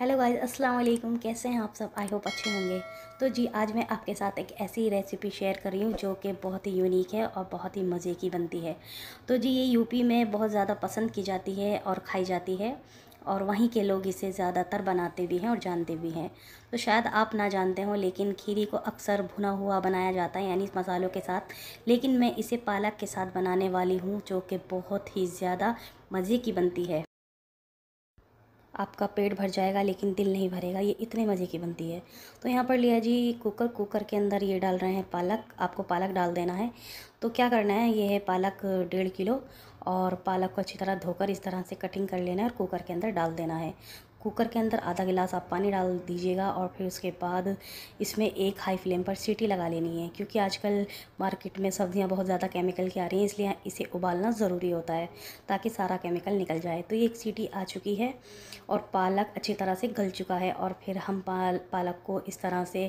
hello guys अस्सलाम वालेकुम कैसे हैं आप सब आई होप अच्छे होंगे तो जी आज मैं आपके साथ एक ऐसी रेसिपी शेयर कर रही हूँ जो कि बहुत ही यूनिक है और बहुत ही मज़े की बनती है तो जी ये यूपी में बहुत ज़्यादा पसंद की जाती है और खाई जाती है और वहीं के लोग इसे ज़्यादातर बनाते भी हैं और जानते भी हैं तो शायद आप ना जानते हों लेकिन खीरी को अक्सर भुना हुआ बनाया जाता है यानी मसालों के साथ लेकिन मैं इसे पालक के साथ बनाने वाली हूँ जो कि बहुत ही ज़्यादा मज़े की बनती है आपका पेट भर जाएगा लेकिन दिल नहीं भरेगा ये इतने मज़े की बनती है तो यहाँ पर लिया जी कुकर कुकर के अंदर ये डाल रहे हैं पालक आपको पालक डाल देना है तो क्या करना है ये है पालक डेढ़ किलो और पालक को अच्छी तरह धोकर इस तरह से कटिंग कर लेना है और कुकर के अंदर डाल देना है कुकर के अंदर आधा गिलास आप पानी डाल दीजिएगा और फिर उसके बाद इसमें एक हाई फ्लेम पर सीटी लगा लेनी है क्योंकि आजकल मार्केट में सब्ज़ियाँ बहुत ज़्यादा केमिकल की आ रही हैं इसलिए इसे उबालना ज़रूरी होता है ताकि सारा केमिकल निकल जाए तो ये एक सीटी आ चुकी है और पालक अच्छी तरह से गल चुका है और फिर हम पाल पालक को इस तरह से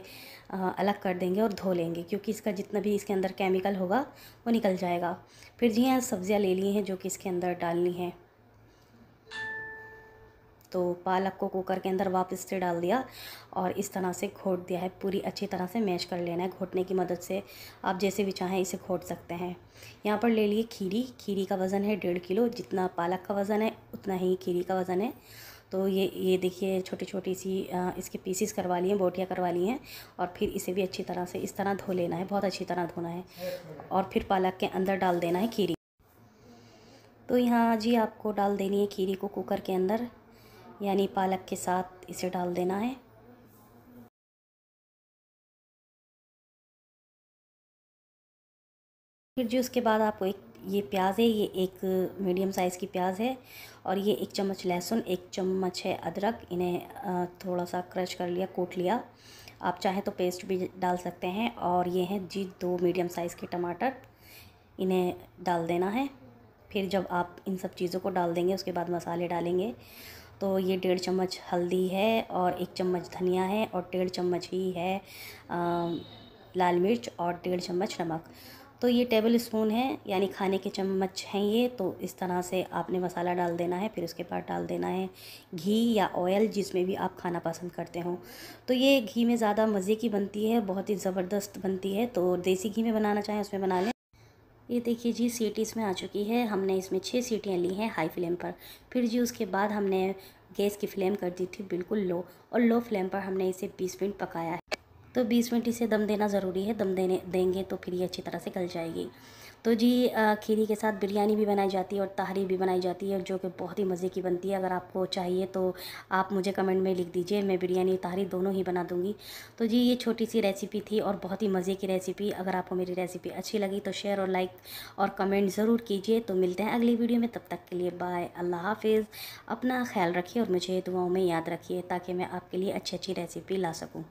अलग कर देंगे और धो लेंगे क्योंकि इसका जितना भी इसके अंदर केमिकल होगा वो निकल जाएगा फिर जी हाँ सब्ज़ियाँ ले ली हैं जो कि इसके अंदर डालनी है तो पालक को कुकर के अंदर वापस से डाल दिया और इस तरह से घोट दिया है पूरी अच्छी तरह से मैश कर लेना है घोटने की मदद से आप जैसे भी चाहें इसे घोट सकते हैं यहाँ पर ले लिए खीरी खीरी का वज़न है डेढ़ किलो जितना पालक का वज़न है उतना ही खीरी का वज़न है तो ये ये देखिए छोटी छोटी सी आ, इसके पीसीस करवा लिए बोटियाँ करवा ली हैं और फिर इसे भी अच्छी तरह से इस तरह धो लेना है बहुत अच्छी तरह धोना है और फिर पालक के अंदर डाल देना है खीरी तो यहाँ जी आपको डाल देनी है खीरी को कुकर के अंदर यानी पालक के साथ इसे डाल देना है फिर जी उसके बाद आपको एक ये प्याज है ये एक मीडियम साइज़ की प्याज है और ये एक चम्मच लहसुन एक चम्मच है अदरक इन्हें थोड़ा सा क्रश कर लिया कूट लिया आप चाहें तो पेस्ट भी डाल सकते हैं और ये हैं जी दो मीडियम साइज़ के टमाटर इन्हें डाल देना है फिर जब आप इन सब चीज़ों को डाल देंगे उसके बाद मसाले डालेंगे तो ये डेढ़ चम्मच हल्दी है और एक चम्मच धनिया है और डेढ़ चम्मच ही है आ, लाल मिर्च और डेढ़ चम्मच नमक तो ये टेबल स्पून है यानी खाने के चम्मच हैं ये तो इस तरह से आपने मसाला डाल देना है फिर उसके बाद डाल देना है घी या ऑयल जिसमें भी आप खाना पसंद करते हो तो ये घी में ज़्यादा मज़े की बनती है बहुत ही ज़बरदस्त बनती है तो देसी घी में बनाना चाहें उसमें बना लें ये देखिए जी सीट इसमें आ चुकी है हमने इसमें छः सीटियाँ ली हैं हाई फ्लेम पर फिर जी उसके बाद हमने गैस की फ्लेम कर दी थी बिल्कुल लो और लो फ्लेम पर हमने इसे बीस मिनट पकाया तो बीस मिनट इसे दम देना ज़रूरी है दम देने देंगे तो फिर ये अच्छी तरह से गल जाएगी तो जी खीरी के साथ बिरयानी भी बनाई जाती है और तहरी भी बनाई जाती है जो कि बहुत ही मज़े की बनती है अगर आपको चाहिए तो आप मुझे कमेंट में लिख दीजिए मैं बिरयानी तहरी दोनों ही बना दूँगी तो जी ये छोटी सी रेसिपी थी और बहुत ही मज़े की रेसिपी अगर आपको मेरी रेसिपी अच्छी लगी तो शेयर और लाइक और कमेंट ज़रूर कीजिए तो मिलते हैं अगली वीडियो में तब तक के लिए बाय अल्लाह हाफिज़ अपना ख्याल रखिए और मुझे दुआओं में याद रखिए ताकि मैं आपके लिए अच्छी अच्छी रेसिपी ला सकूँ